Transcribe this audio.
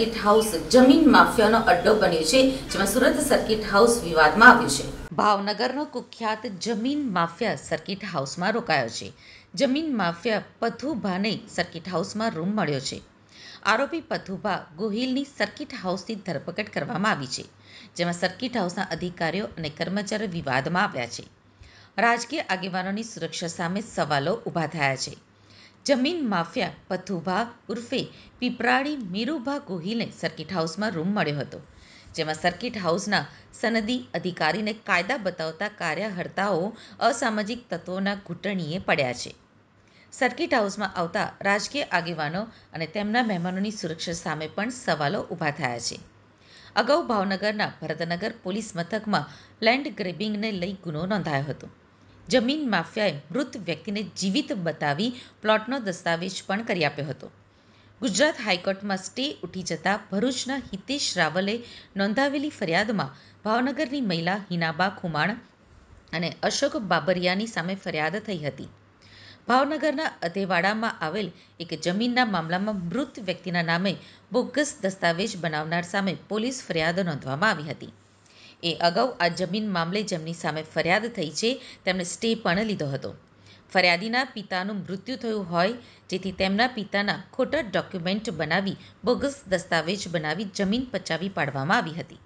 circuit house જમીન માફિયાનો અડ્ડો બન્યો છે જેમાં સુરત સર્કિટ હાઉસ વિવાદમાં આવ્યું છે ભાવનગરનો કુખ્યાત જમીન માફિયા સર્કિટ હાઉસમાં રોકાયો છે જમીન માફિયા પથુભાને સર્કિટ હાઉસમાં રૂમ મળ્યો છે આરોપી પથુભા ગોહિલની સર્કિટ હાઉસની ધરપકડ કરવામાં આવી છે જેમાં સર્કિટ હાઉસના અધિકારીઓ અને કર્મચારીઓ વિવાદમાં આવ્યા છે રાજકીય આગેવાનોની સુરક્ષા સામે સવાલો ઊભા થયા છે જમીન માફિયા પથુભા ઉર્ફે પીપરાળી મીરુભા ગોહિલને સર્કિટ હાઉસમાં રૂમ મળ્યો હતો જેમાં સર્કિટ હાઉસના સનદી અધિકારીને કાયદા બતાવતા કાર્યહર્તાઓ અસામાજિક તત્વોના ઘૂંટણીએ પડ્યા છે સર્કિટ હાઉસમાં આવતા રાજકીય આગેવાનો અને તેમના મહેમાનોની સુરક્ષા સામે પણ સવાલો ઊભા થયા છે અગાઉ ભાવનગરના ભરતનગર પોલીસ મથકમાં લેન્ડ ગ્રેબિંગને લઈ ગુનો નોંધાયો હતો જમીન માફિયાએ મૃત વ્યક્તિને જીવિત બતાવી પ્લોટનો દસ્તાવેજ પણ કરી આપ્યો હતો ગુજરાત હાઈકોર્ટમાં સ્ટે ઉઠી જતા ભરૂચના હિતેશ રાવલે નોંધાવેલી ફરિયાદમાં ભાવનગરની મહિલા હિનાબા ખુમાણ અને અશોક બાબરિયાની સામે ફરિયાદ થઈ હતી ભાવનગરના અધેવાડામાં આવેલ એક જમીનના મામલામાં મૃત વ્યક્તિના નામે બોગસ દસ્તાવેજ બનાવનાર સામે પોલીસ ફરિયાદ નોંધવામાં આવી હતી એ અગાઉ આ જમીન મામલે જેમની સામે ફરિયાદ થઈ છે તેમણે સ્ટે પણ લીધો હતો ફરિયાદીના પિતાનું મૃત્યુ થયું હોય જેથી તેમના પિતાના ખોટા ડોક્યુમેન્ટ બનાવી બોગસ દસ્તાવેજ બનાવી જમીન પચાવી પાડવામાં આવી હતી